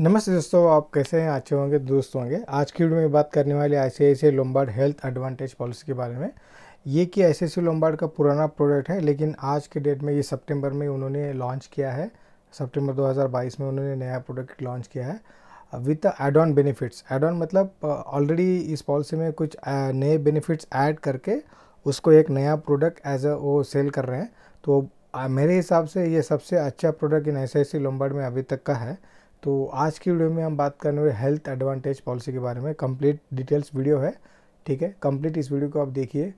नमस्ते दोस्तों आप कैसे हैं अच्छे होंगे दोस्त होंगे आज की वीडियो में बात करने वाले ऐसे ऐसे लोम्बार्ड हेल्थ एडवांटेज पॉलिसी के बारे में ये कि ऐसे ऐसे लोम्बार्ड का पुराना प्रोडक्ट है लेकिन आज के डेट में ये सितंबर में उन्होंने लॉन्च किया है सितंबर 2022 में उन्होंने नया प्रोडक्ट लॉन्च किया है with add on benefits add on मतलब ऑलरेडी इस पॉलिसी में कुछ नए बेनिफिट्स ऐड करके उसको एक नया प्रोडक्ट एज अ वो सेल कर रहे हैं तो मेरे हिसाब से ये सबसे अच्छा प्रोडक्ट इन ऐसे सी लोम्बार्ड में अभी तक का है तो आज की वीडियो में हम बात करने वाले हेल्थ एडवांटेज पॉलिसी के बारे में कंप्लीट डिटेल्स वीडियो है ठीक है कंप्लीट इस वीडियो को आप देखिए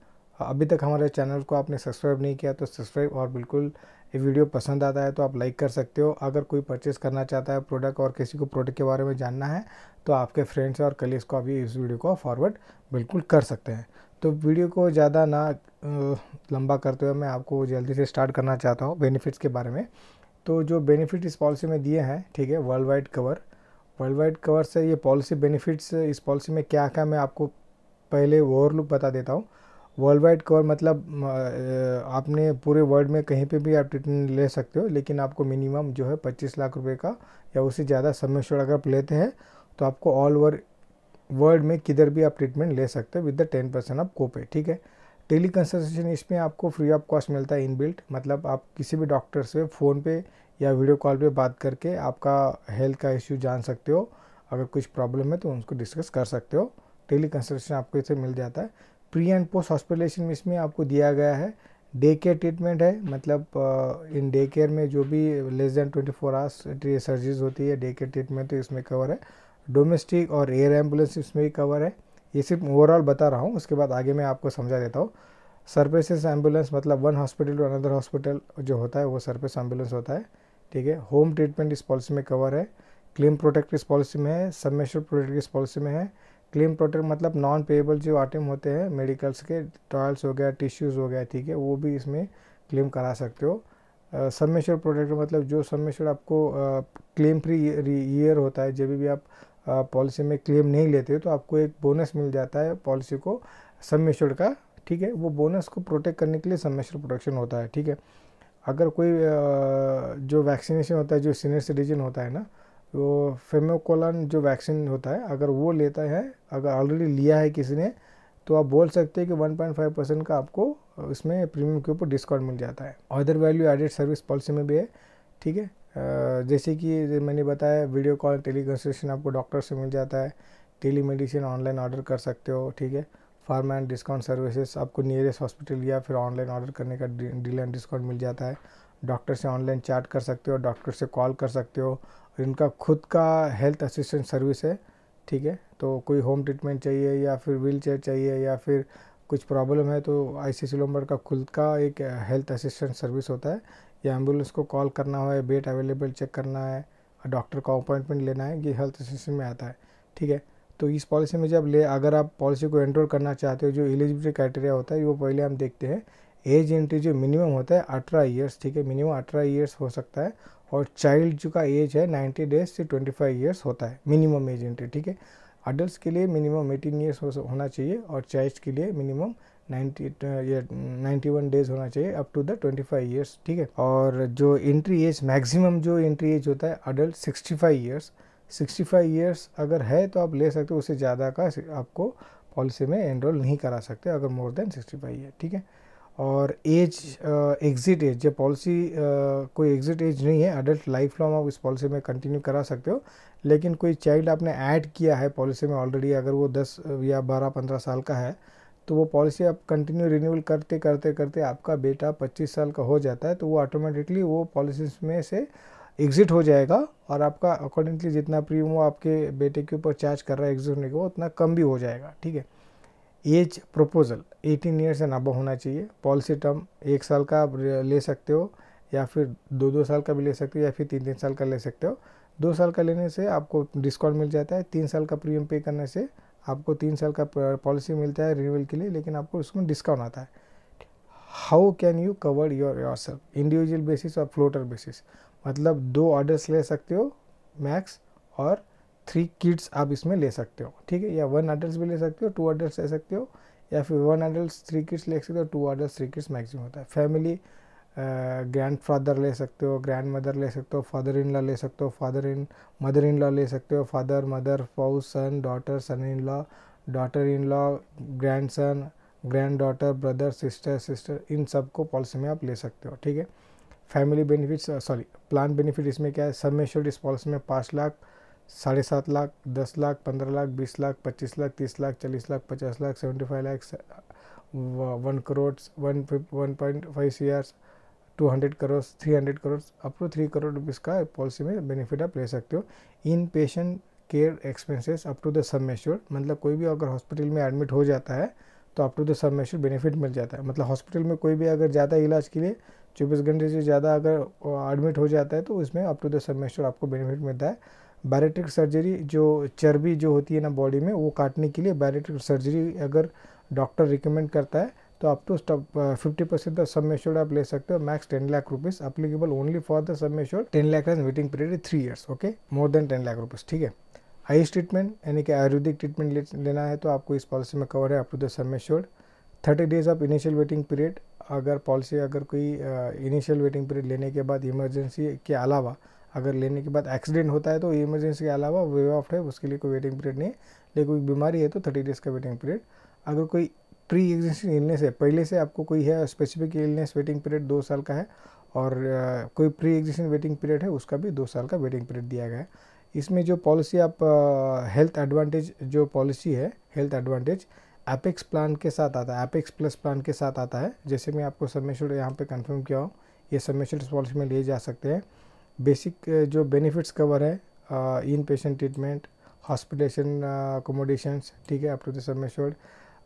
अभी तक हमारे चैनल को आपने सब्सक्राइब नहीं किया तो सब्सक्राइब और बिल्कुल ये वीडियो पसंद आता है तो आप लाइक कर सकते हो अगर कोई परचेस करना चाहता है प्रोडक्ट और किसी को प्रोडक्ट के बारे में जानना है तो आपके फ्रेंड्स और कलीग्स को अभी इस वीडियो को फॉरवर्ड बिल्कुल कर सकते हैं तो वीडियो को ज़्यादा ना लंबा करते हुए मैं आपको जल्दी से स्टार्ट करना चाहता हूँ बेनिफिट्स के बारे में तो जो बेनिफिट इस पॉलिसी में दिए हैं ठीक है world wide cover world wide cover से ये पॉलिसी बेनिफिट्स इस पॉलिसी में क्या क्या मैं आपको पहले ओवरलुक बता देता हूँ वर्ल्ड वाइड कवर मतलब आपने पूरे वर्ल्ड में कहीं पे भी आप ट्रीटमेंट ले सकते हो लेकिन आपको मिनिमम जो है पच्चीस लाख रुपये का या उससे ज़्यादा सम्मेश्वर अगर आप लेते हैं तो आपको ऑल ओवर वर्ल्ड में किधर भी आप ट्रीटमेंट ले सकते हो विद द टेन परसेंट आप कोपे ठीक है टेली कंसल्टेशन इसमें आपको फ्री ऑफ कॉस्ट मिलता है इनबिल्ट मतलब आप किसी भी डॉक्टर से फ़ोन पे या वीडियो कॉल पे बात करके आपका हेल्थ का इश्यू जान सकते हो अगर कुछ प्रॉब्लम है तो उनको डिस्कस कर सकते हो टेली कंसल्टेशन आपको इसे मिल जाता है प्री एंड पोस्ट हॉस्पिटलेशन में इसमें आपको दिया गया है डे केयर ट्रीटमेंट है मतलब इन डे केयर में जो भी less than twenty four hours surgeries होती है डे केयर ट्रीटमेंट तो इसमें कवर है डोमेस्टिक और एयर एम्बुलेंस इसमें भी कवर है ये सिर्फ ओवरऑल बता रहा हूँ उसके बाद आगे मैं आपको समझा देता हूँ सर्विसेज एम्बुलेंस मतलब one hospital to another hospital जो होता है वो सर्विस एम्बुलेंस होता है ठीक है होम ट्रीटमेंट इस पॉलिसी में कवर है क्लेम प्रोटेक्ट इस पॉलिसी में है सबमेश्योर प्रोटेक्ट इस पॉलिसी में है क्लेम प्रोटेक्ट मतलब नॉन पेएबल जो आइटम होते हैं मेडिकल्स के टॉयल्स हो गया टिश्यूज़ हो गया ठीक है वो भी इसमें क्लेम करा सकते हो सबमेश्योर प्रोटेक्ट मतलब जो सबमेश्योर आपको क्लेम फ्री ईयर होता है जब भी आप पॉलिसी में क्लेम नहीं लेते हो तो आपको एक बोनस मिल जाता है पॉलिसी को सम एश्योर्ड का ठीक है वो बोनस को प्रोटेक्ट करने के लिए सम एश्योर्ड प्रोटेक्शन होता है ठीक है अगर कोई जो वैक्सीनेशन होता है जो सीनियर सिटीजन होता है ना वो फेमोकोलन जो वैक्सीन होता है अगर वो लेता है अगर ऑलरेडी लिया है किसी ने तो आप बोल सकते हैं कि 1.5 परसेंट का आपको इसमें प्रीमियम के ऊपर डिस्काउंट मिल जाता है other value added service policy में भी है ठीक है जैसे कि मैंने बताया वीडियो कॉल टेली कंसल्टेशन आपको डॉक्टर से मिल जाता है टेली मेडिसिन ऑनलाइन ऑर्डर कर सकते हो ठीक है फार्मा एंड डिस्काउंट सर्विसेज आपको नियरेस्ट हॉस्पिटल या फिर ऑनलाइन ऑर्डर करने का डील एंड डिस्काउंट मिल जाता है डॉक्टर से ऑनलाइन चैट कर सकते हो डॉक्टर से कॉल कर सकते हो और इनका खुद का हेल्थ असिस्टेंट सर्विस है ठीक है तो कोई होम ट्रीटमेंट चाहिए या फिर व्हील चेयर चाहिए या फिर कुछ प्रॉब्लम है तो आई सी सी का खुद का एक हेल्थ असिस्टेंट सर्विस होता है या एम्बुलेंस को कॉल करना हो या बेड अवेलेबल चेक करना है डॉक्टर का अपॉइंटमेंट लेना है ये हेल्थ सिस्टम में आता है ठीक है तो इस पॉलिसी में जब ले अगर आप पॉलिसी को एनरोल करना चाहते हो जो एलिजिबिलिटी क्राइटेरिया होता है वो पहले हम देखते हैं एज एंट्री जो मिनिमम होता है अठारह ईयर्स ठीक है मिनिमम अठारह ईयर्स हो सकता है और चाइल्ड जो का एज है नाइन्टी डेज से ट्वेंटी फाइव ईयर्स होता है मिनिमम एज एंट्री ठीक है अडल्ट के लिए मिनिमम एटीन ईयर्स होना चाहिए और चाइल्ड के लिए मिनिमम 90 या 91 डेज होना चाहिए अप टू द 25 इयर्स ठीक है और जो एंट्री एज मैक्सिमम जो एंट्री एज होता है अडल्ट 65 इयर्स 65 इयर्स अगर है तो आप ले सकते हो उससे ज़्यादा का आपको पॉलिसी में एनरोल नहीं करा सकते अगर मोर देन 65 ईयर ठीक है और एज एग्ज़िट एज जब पॉलिसी कोई एग्ज़िट एज नहीं है अडल्ट लाइफ लॉन्ग आप इस पॉलिसी में कंटिन्यू करा सकते हो लेकिन कोई चाइल्ड आपने ऐड किया है पॉलिसी में ऑलरेडी अगर वो 10 या 12 15 साल का है तो वो पॉलिसी आप कंटिन्यू रिन्यूअल करते करते करते आपका बेटा 25 साल का हो जाता है तो वो ऑटोमेटिकली वो पॉलिसीज में से एग्ज़िट हो जाएगा और आपका अकॉर्डिंगली जितना प्रीमियम वो आपके बेटे के ऊपर चार्ज कर रहा है एग्जिट होने के उतना कम भी हो जाएगा ठीक है age proposal 18 years and above होना चाहिए पॉलिसी टर्म एक साल का आप ले सकते हो या फिर दो दो साल का भी ले सकते हो या फिर तीन तीन साल का ले सकते हो दो साल का लेने से आपको डिस्काउंट मिल जाता है तीन साल का प्रीमियम पे करने से आपको तीन साल का पॉलिसी मिलता है रिन्यूअल के लिए लेकिन आपको उसमें डिस्काउंट आता है how can you cover your yourself individual basis और फ्लोटर बेसिस मतलब दो ऑर्डर्स ले सकते हो मैक्स और थ्री किड्स आप इसमें ले सकते हो ठीक है या वन ऑर्डर्स भी ले सकते हो टू ऑर्डर्स ले सकते हो या फिर वन ऑर्डर्स थ्री किड्स ले सकते हो two orders three kids maximum होता है फैमिली ग्रैंड फादर ले सकते हो ग्रैंड मदर ले सकते हो फादर इन लॉ ले सकते हो father in mother in law ले सकते हो father mother spouse son daughter son in law daughter in law grandson granddaughter brother sister sister in सब को पॉलिसी में आप ले सकते हो ठीक है family benefits sorry plan benefit इसमें क्या है सब में इस पॉलिसी में पाँच लाख साढ़े सात लाख दस लाख पंद्रह लाख बीस लाख पच्चीस लाख तीस लाख चालीस लाख पचास lakh seventy five lakh one crore one one point five C two crores crore hundred crore up to three crore rupees का पॉलिसी में बेनिफिट आप ले सकते हो in patient care expenses up to the sum मतलब कोई भी अगर हॉस्पिटल में एडमिट हो जाता है तो up to the sum benefit मिल जाता है मतलब हॉस्पिटल में कोई भी अगर ज़्यादा इलाज के लिए चौबीस घंटे से ज़्यादा अगर एडमिट हो जाता है तो उसमें अप टू द सब आपको बेनिफिट मिलता है बायोट्रिक सर्जरी जो चर्बी जो होती है ना बॉडी में वो काटने के लिए बायोट्रिक सर्जरी अगर डॉक्टर रिकमेंड करता है तो up to fifty percent the sum assured आप ले सकते हो max ten lakh rupees applicable only for the sum assured ten lakh and waiting period three years okay more than ten lakh rupees ठीक है आयुष ट्रीटमेंट यानी कि आयुर्वेदिक ट्रीटमेंट लेना है तो आपको इस पॉलिसी में कवर है up to the sum assured thirty days of initial waiting period अगर पॉलिसी अगर कोई इनिशियल वेटिंग पीरियड लेने के बाद इमरजेंसी के अलावा अगर लेने के बाद एक्सीडेंट होता है तो इमरजेंसी के अलावा वे ऑफ है उसके लिए कोई वेटिंग पीरियड नहीं है लेकिन कोई बीमारी है तो थर्टी डेज़ का वेटिंग पीरियड अगर कोई प्री एग्जिस्टिंग इलनेस है पहले से आपको कोई है स्पेसिफिक इलनेस वेटिंग पीरियड दो साल का है और कोई प्री एग्जिस्टिंग वेटिंग पीरियड है उसका भी दो साल का वेटिंग पीरियड दिया गया है इसमें जो पॉलिसी आप हेल्थ uh, एडवांटेज जो पॉलिसी है हेल्थ एडवांटेज एपेक्स प्लान के साथ आता है एपेक्स प्लस प्लान के साथ आता है जैसे मैं आपको सबमिशन यहाँ पे कंफर्म किया हूँ ये सबमिशन पॉलिसी में लिए जा सकते हैं बेसिक जो बेनिफिट्स कवर है in patient treatment hospitalisation accommodation ठीक है up to the sum assured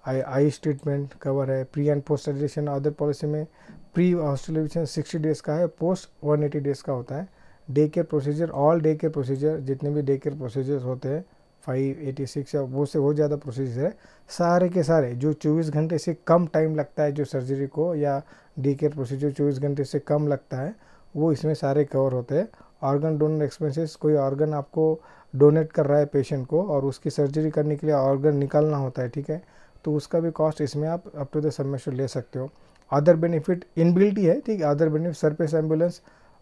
I I statement cover है pre and post education other policy में प्री हॉस्टलेशन सिक्सटी डेज़ का है पोस्ट वन एटी डेज़ का होता है day care procedure all day care procedure जितने भी डे केयर प्रोसीजर्स होते हैं फाइव एटी सिक्स या वो से बहुत ज़्यादा प्रोसीजर है सारे के सारे जो चौबीस घंटे से कम टाइम लगता है जो सर्जरी को या डे केयर प्रोसीजर चौबीस घंटे से कम लगता है वो इसमें सारे कवर होते हैं ऑर्गन डोनर एक्सपेंसेस कोई ऑर्गन आपको डोनेट कर रहा है पेशेंट को और उसकी सर्जरी करने के लिए ऑर्गन निकालना होता है ठीक है तो उसका भी कॉस्ट इसमें आप अप टू द सबमिशन ले सकते हो अदर बेनिफिट इनबिल्टी है ठीक है अदर बेनिफिट सरपेस ambulance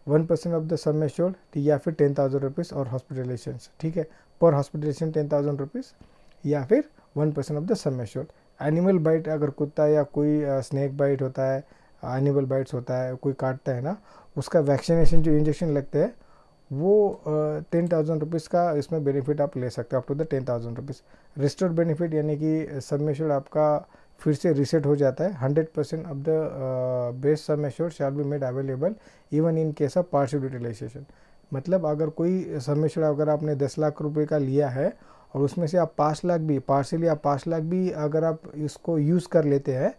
one percent of the sum assured या फिर टेन थाउजेंड रुपीज़ और हॉस्पिटलेशन ठीक है पर हॉस्पिटलेशन टेन थाउजेंड रुपीज़ या फिर one percent of the sum assured animal bite अगर कुत्ता या कोई स्नैक बाइट होता है एनिमल बाइट्स होता है कोई काटता है ना उसका वैक्सीनेशन जो इंजेक्शन लगते हैं वो टेन थाउजेंड रुपीज़ का इसमें बेनिफिट आप ले सकते हो up to the ten thousand rupees restore benefit यानी कि सब आपका फिर से रिसेट हो जाता है hundred percent of the best sum assured shall be made available even in case of partial utilisation मतलब अगर कोई सबमेश्योर अगर आपने दस लाख रुपये का लिया है और उसमें से आप पाँच लाख भी पार्शियल या पाँच लाख भी अगर आप इसको यूज़ कर लेते हैं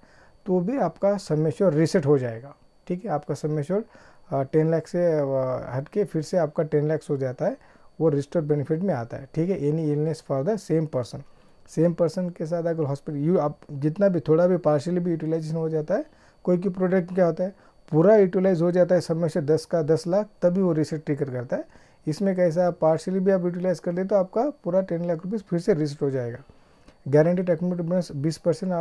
तो भी आपका सबमेश्योर रिसेट हो जाएगा ठीक है आपका सब एश्योर्ड टेन लाख से हट के फिर से आपका टेन लैक्स हो जाता है वो रजिस्टर्ड बेनिफिट में आता है ठीक है any illness for the same person same person के साथ अगर हॉस्पिटल यू आप जितना भी थोड़ा भी पार्शियली भी यूटिलाइजेशन हो जाता है कोई की प्रोडक्ट क्या होता है पूरा यूटिलाइज हो जाता है सब में दस का दस लाख तभी वो रिसिट ट्रिकर करता है इसमें कैसा पार्शियली भी आप यूटिलाइज कर ले तो आपका पूरा टेन लाख रुपीज़ फिर से रिसिट हो जाएगा गारंटी टेक्निकल बीस percent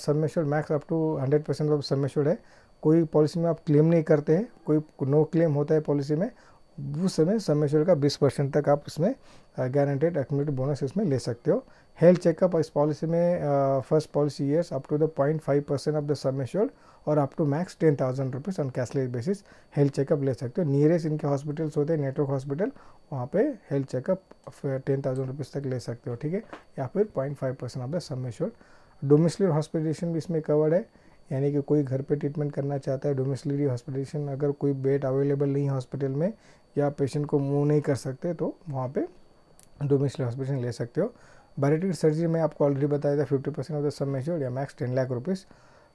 sum assured max up to hundred percent of sum assured है कोई पॉलिसी में आप क्लेम नहीं करते हैं कोई नो क्लेम होता है पॉलिसी में उस समय समेश्वर का 20 परसेंट तक आप इसमें गारंटेड एक्मेट बोनस इसमें ले सकते हो हेल्थ चेकअप इस पॉलिसी में first policy years up to the point five percent of the assured और up to max ten thousand rupees on cashless basis health checkup ले सकते हो नियरेस्ट इनके हॉस्पिटल्स होते हैं नेटवर्क हॉस्पिटल वहाँ पे health checkup ten thousand rupees तक ले सकते हो ठीक है या फिर point five percent of the assured domestic hospitalisation भी इसमें कवर्ड है यानी कि कोई घर पे ट्रीटमेंट करना चाहता है डोमेस्टिलरी हॉस्पिटेशन अगर कोई बेड अवेलेबल नहीं है हॉस्पिटल में या पेशेंट को मूव नहीं कर सकते तो वहाँ पे डोमेस्टिलरी हॉस्पिटल ले सकते हो बायोटिक सर्जरी में आपको ऑलरेडी बताया था fifty percent of the sum major या max ten lakh rupees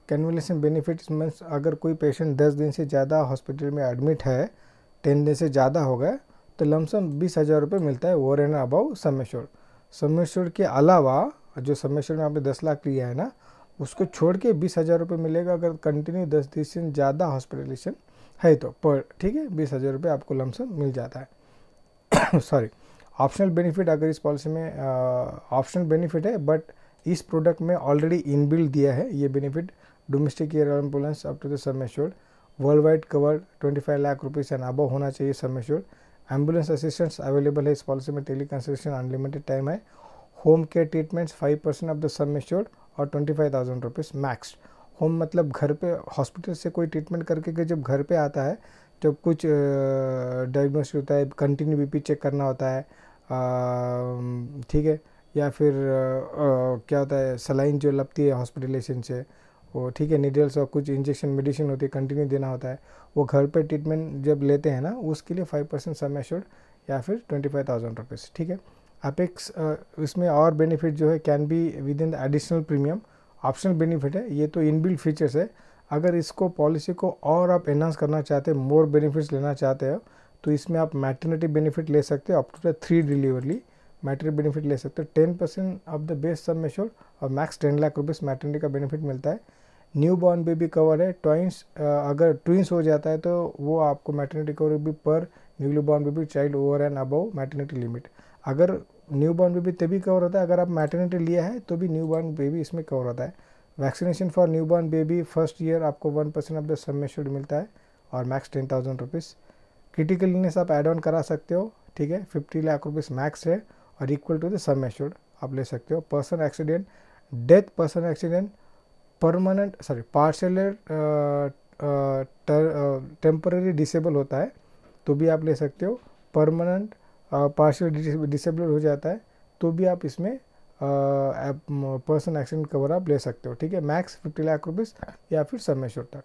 convalescence benefit means अगर कोई पेशेंट दस दिन से ज़्यादा हॉस्पिटल में एडमिट है टेन दिन से ज़्यादा हो गए तो लमसम बीस हज़ार रुपये मिलता है over and above sum assured sum assured के अलावा जो समेश्योर में आपने दस लाख लिया है ना उसको छोड़ के बीस हज़ार रुपये मिलेगा अगर कंटिन्यू दस दिन से ज़्यादा हॉस्पिटलेशन है तो पर ठीक है बीस हज़ार रुपये आपको लमसम मिल जाता है सॉरी ऑप्शनल बेनिफिट अगर इस पॉलिसी में ऑप्शनल बेनिफिट है बट इस प्रोडक्ट में ऑलरेडी इनबिल्ड दिया है ये benefit domestic air ambulance up to the sum assured world wide cover twenty five lakh rupees and above होना चाहिए sum assured ambulance assistance available है इस पॉलिसी में टेली कंसल्टेशन अनलिमिटेड टाइम है home care treatments five percent of the sum assured और twenty five thousand rupees max home मतलब घर पे हॉस्पिटल से कोई ट्रीटमेंट करके के जब घर पे आता है जब कुछ डायग्नोसिस होता है कंटिन्यू बीपी चेक करना होता है ठीक है या फिर आ, क्या होता है सलाइन जो लगती है हॉस्पिटलेशन से वो ठीक है नीडल्स और कुछ इंजेक्शन मेडिसिन होती है कंटिन्यू देना होता है वो घर पर ट्रीटमेंट जब लेते हैं ना उसके लिए फाइव परसेंट सम या फिर ट्वेंटी फाइव थाउजेंड रुपीज़ ठीक है अपेक्स इसमें और बेनिफिट जो है can be within the additional premium optional benefit है ये तो इनबिल्ड फीचर्स है अगर इसको पॉलिसी को और आप एनहांस करना चाहते हैं मोर बेनिफिट्स लेना चाहते हो तो इसमें आप मैटर्निटी बेनिफिट ले सकते हो up to the three delivery maternity benefit ले सकते हो ten percent of the best sum मेश्योर और max ten lakh rupees maternity का बेनिफिट मिलता है न्यू बॉर्न बेबी कवर है ट्वाइंस अगर ट्विंस हो जाता है तो वो आपको मैटर्निटी कवर भी पर newly born baby child over and above maternity limit अगर न्यू बॉर्न बेबी तभी कवर होता है अगर आप मैटर्निटी लिया है तो भी न्यू बॉर्न बेबी इसमें कवर होता है vaccination for new born baby first year आपको one percent of the sum assured मिलता है और max ten thousand rupees critical illness आप एड ऑन करा सकते हो ठीक है फिफ्टी लाख रुपीज़ मैक्स है और equal to the sum assured आप ले सकते हो person accident death person accident permanent sorry partial temporary disable होता है तो भी आप ले सकते हो परमानेंट पार्शल डिसेबल्ड हो जाता है तो भी आप इसमें पर्सन एक्सीडेंट कवर आप ले सकते हो ठीक है मैक्स फिफ्टी लाख रुपीज़ या फिर समेश्वर तक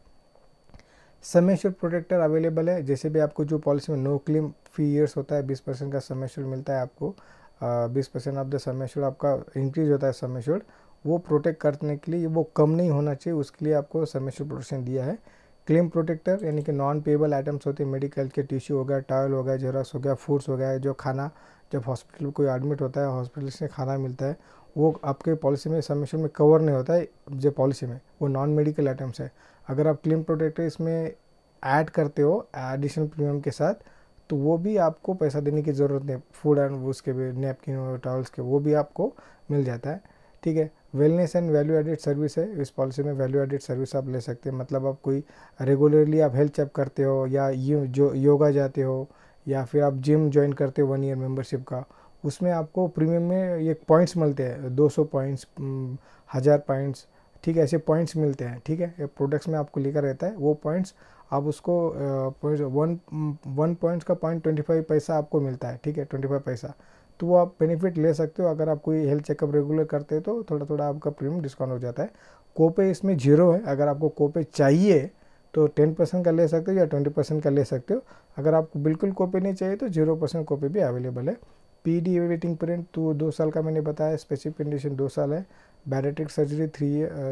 समेश्वर प्रोटेक्टर अवेलेबल है जैसे भी आपको जो पॉलिसी में नो क्लेम फी ईयर्स होता है बीस परसेंट का समेश्वर मिलता है आपको बीस परसेंट ऑफ द समेश्वर आपका इंक्रीज होता है समेश्वर वो प्रोटेक्ट करने के लिए वो कम नहीं होना चाहिए उसके लिए आपको समेश्वर प्रोटेक्शन दिया है क्लेम प्रोटेक्टर यानी कि नॉन पेबल आइटम्स होते हैं मेडिकल के टिश्यू हो गया टॉयल हो गया जेरॉक्स हो गया फूड्स हो गया जो खाना जब हॉस्पिटल कोई एडमिट होता है हॉस्पिटल से खाना मिलता है वो आपके पॉलिसी में सबमिशन में कवर नहीं होता है जो पॉलिसी में वो नॉन मेडिकल आइटम्स है अगर आप क्लेम प्रोटेक्टर इसमें ऐड करते हो एडिशनल प्रीमियम के साथ तो वो भी आपको पैसा देने की ज़रूरत नहीं फूड एंड उसके भी नेपकिन और के वो भी आपको मिल जाता है ठीक है wellness and value added service है इस पॉलिसी में वैल्यू एडिड सर्विस आप ले सकते हैं मतलब आप कोई रेगुलरली आप हेल्थ चेक करते हो या यू जो योगा जाते हो या फिर आप जिम ज्वाइन करते हो वन ईयर मेंबरशिप का उसमें आपको प्रीमियम में ये पॉइंट्स मिलते हैं 200 पॉइंट्स हज़ार पॉइंट्स ठीक है ऐसे पॉइंट्स मिलते हैं ठीक है ये प्रोडक्ट्स में आपको लेकर रहता है वो पॉइंट्स आप उसको पॉइंट्स वन वन पॉइंट्स का पॉइंट ट्वेंटी फाइव पैसा आपको मिलता है ठीक है ट्वेंटी फाइव पैसा तो वो आप बेनिफिट ले सकते हो अगर आप कोई हेल्थ चेकअप रेगुलर करते हो तो थोड़ा थोड़ा आपका प्रीमियम डिस्काउंट हो जाता है कोपे इसमें जीरो है अगर आपको कोपे चाहिए तो टेन परसेंट का ले सकते हो या ट्वेंटी परसेंट का ले सकते हो अगर आपको बिल्कुल कोपे नहीं चाहिए तो जीरो परसेंट कॉपी भी अवेलेबल है पी डी वेटिंग पीरियड तो दो साल का मैंने बताया स्पेसिफिक कंडीशन दो साल है bariatric surgery three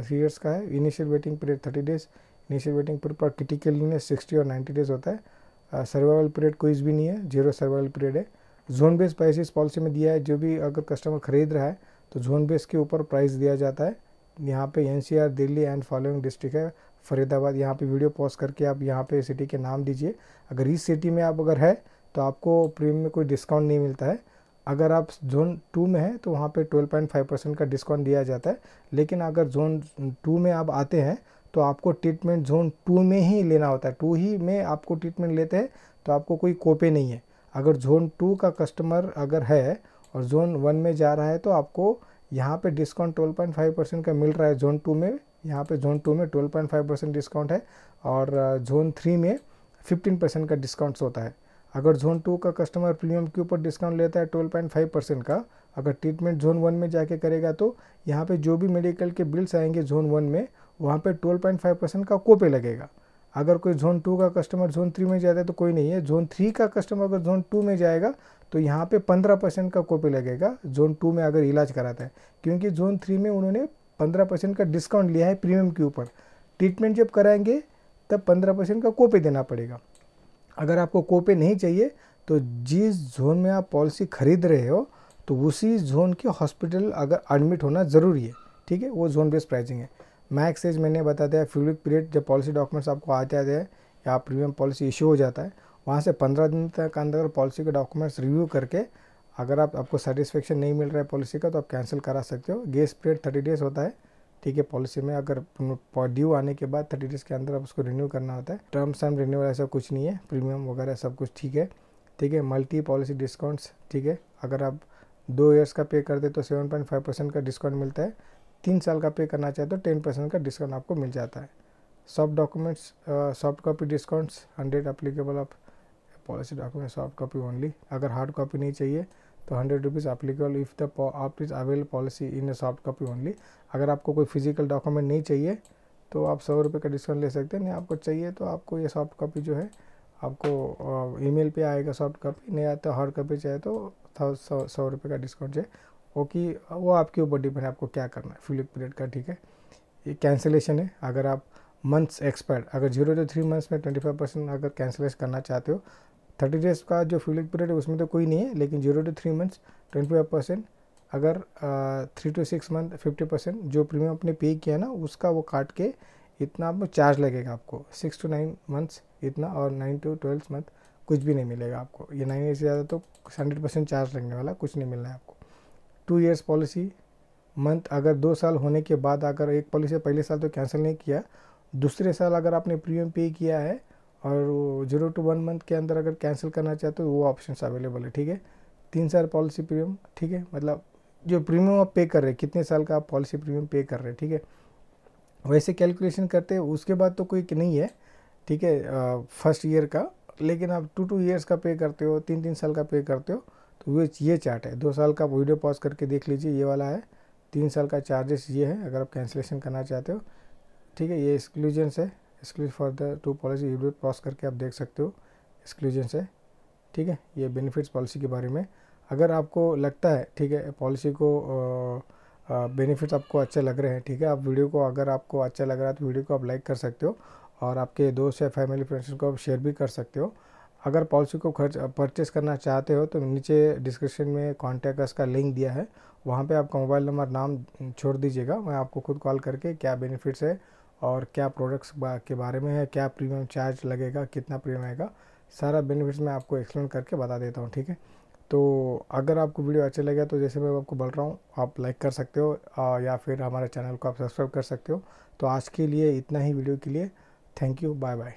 three years का है initial waiting period thirty days initial waiting period पर क्रिटिकल सिक्सटी और नाइन्टी डेज होता है सर्वाइवल पीरियड कोई भी नहीं है जीरो सर्वाइवल पीरियड है जोन बेस प्राइस इस पॉलिसी में दिया है जो भी अगर कस्टमर खरीद रहा है तो जोन बेस के ऊपर प्राइस दिया जाता है यहाँ पे NCR Delhi and following district है फरीदाबाद यहाँ पे वीडियो पॉज करके आप यहाँ पे सिटी के नाम दीजिए अगर इस सिटी में आप अगर है तो आपको प्रीमियम में कोई डिस्काउंट नहीं मिलता है अगर आप जोन टू में हैं तो वहाँ पे 12.5 परसेंट का डिस्काउंट दिया जाता है लेकिन अगर जोन टू में आप आते हैं तो आपको ट्रीटमेंट जोन टू में ही लेना होता है टू ही में आपको ट्रीटमेंट लेते हैं तो आपको कोई कोपे नहीं है अगर जोन टू का कस्टमर अगर है और जोन वन में जा रहा है तो आपको यहाँ पे डिस्काउंट 12.5 परसेंट का मिल रहा है जोन टू में यहाँ पे जोन टू में 12.5 परसेंट डिस्काउंट है और जोन थ्री में 15 परसेंट का डिस्काउंट्स होता है अगर जोन टू का कस्टमर प्रीमियम के ऊपर डिस्काउंट लेता है 12.5 परसेंट का अगर ट्रीटमेंट जोन वन में जाके करेगा तो यहाँ पर जो भी मेडिकल के बिल्स आएंगे जोन वन में वहाँ पर ट्वेल्व परसेंट का कोपे लगेगा अगर कोई जोन टू का कस्टमर जोन थ्री में जाता है तो कोई नहीं है जोन थ्री का कस्टमर अगर जोन टू में जाएगा तो यहाँ पे पंद्रह परसेंट का कॉपी लगेगा जोन टू में अगर इलाज कराता है क्योंकि जोन थ्री में उन्होंने पंद्रह परसेंट का डिस्काउंट लिया है प्रीमियम के ऊपर ट्रीटमेंट जब कराएंगे तब पंद्रह परसेंट का कोपे देना पड़ेगा अगर आपको कोपे नहीं चाहिए तो जिस जोन में आप पॉलिसी खरीद रहे हो तो उसी जोन के हॉस्पिटल अगर एडमिट होना ज़रूरी है ठीक है वो जोन बेस्ड प्राइसिंग है मैक्स एज मैंने बता दिया फ्यूलिक पीरियड जब पॉलिसी डॉक्यूमेंट्स आपको आते आते हैं या प्रीमियम पॉलिसी इशू हो जाता है वहाँ से पंद्रह दिन तक अंदर पॉलिसी के डॉक्यूमेंट्स रिव्यू करके अगर आप आपको सेटिस्फेक्शन नहीं मिल रहा है पॉलिसी का तो आप कैंसिल करा सकते हो गेस पीरियड थर्टी डेज होता है ठीक है पॉलिसी में अगर ड्यू आने के बाद थर्टी डेज के अंदर आप उसको रिन्यू करना होता है टर्म्स एंड रिन्यूअल ऐसा कुछ नहीं है प्रीमियम वगैरह सब कुछ ठीक है ठीक है मल्टी पॉलिसी डिस्काउंट्स ठीक है अगर आप दो ईयर्स का पे करते तो सेवन पॉइंट फाइव परसेंट का डिस्काउंट मिलता है तीन साल का पे करना चाहे तो टेन परसेंट का डिस्काउंट आपको मिल जाता है soft documents soft copy discounts hundred applicable आप policy document soft copy only अगर हार्ड कॉपी नहीं चाहिए तो hundred rupees applicable if the आप is avail policy in a soft copy only अगर आपको कोई फिजिकल डॉक्यूमेंट नहीं चाहिए तो आप सौ रुपये का डिस्काउंट ले सकते हैं नहीं आपको चाहिए तो आपको ये सॉफ्ट कॉपी जो है आपको ईमेल पे आएगा सॉफ्ट कॉपी नहीं आता हार्ड कॉपी चाहिए तो सौ सौ रुपये का डिस्काउंट जो है हो कि वो आपके ऊपर डिपेंड है आपको क्या करना है फ्यूलिक पीरियड का ठीक है ये कैंसिलेशन है अगर आप मंथ्स एक्सपायर्ड अगर जीरो टू थ्री मंथ्स में ट्वेंटी फाइव परसेंट अगर कैंसिलेशन करना चाहते हो थर्टी डेज का जो फ्यूलिक पीरियड है उसमें तो कोई नहीं है लेकिन zero to three months twenty five percent अगर three to six month fifty percent जो प्रीमियम आपने पे किया ना उसका वो काट के इतना आपको चार्ज लगेगा आपको सिक्स टू नाइन मंथ्स इतना और नाइन टू ट्वेल्थ मंथ कुछ भी नहीं मिलेगा आपको ये नाइन ईयर से ज़्यादा तो हंड्रेड परसेंट चार्ज लगने वाला कुछ नहीं मिलना है आपको टू ईयर्स पॉलिसी मंथ अगर दो साल होने के बाद अगर एक पॉलिसी पहले साल तो कैंसिल नहीं किया दूसरे साल अगर आपने प्रीमियम पे किया है और जीरो टू वन मंथ के अंदर अगर कैंसिल करना चाहते हो तो वो ऑप्शन अवेलेबल है ठीक है तीन साल पॉलिसी प्रीमियम ठीक है मतलब जो प्रीमियम आप पे कर रहे हैं कितने साल का आप पॉलिसी प्रीमियम पे कर रहे हैं ठीक है वैसे कैलकुलेशन करते हैं उसके बाद तो कोई नहीं है ठीक है फर्स्ट ईयर का लेकिन आप टू टू ईयर्स का पे करते हो तीन तीन साल का पे करते हो तो वे ये चार्ट है दो साल का आप वीडियो पॉज करके देख लीजिए ये वाला है तीन साल का चार्जेस ये है अगर आप कैंसिलेशन करना चाहते हो ठीक है ये एक्सक्लूजन्स है exclude for the two policy video pause करके आप देख सकते हो एक्सक्लूजन्स है ठीक है ये बेनिफिट्स पॉलिसी के बारे में अगर आपको लगता है ठीक है पॉलिसी को बेनिफिट्स आपको अच्छे लग रहे हैं ठीक है आप वीडियो को अगर आपको अच्छा लग रहा है तो वीडियो को आप लाइक कर सकते हो और आपके दोस्त या फैमिली फ्रेंड्स को आप शेयर भी कर सकते हो अगर पॉलिसी को खर्च परचेस करना चाहते हो तो नीचे डिस्क्रिप्शन में कॉन्टैक्ट का लिंक दिया है वहाँ पे आपका मोबाइल नंबर नाम छोड़ दीजिएगा मैं आपको खुद कॉल करके क्या बेनिफिट्स है और क्या प्रोडक्ट्स के बारे में है क्या प्रीमियम चार्ज लगेगा कितना प्रीमियम आएगा सारा बेनिफिट्स मैं आपको एक्सप्लेन करके बता देता हूँ ठीक है तो अगर आपको वीडियो अच्छा लगे तो जैसे मैं आपको बोल रहा हूँ आप लाइक कर सकते हो या फिर हमारे चैनल को आप सब्सक्राइब कर सकते हो तो आज के लिए इतना ही वीडियो के लिए थैंक यू बाय बाय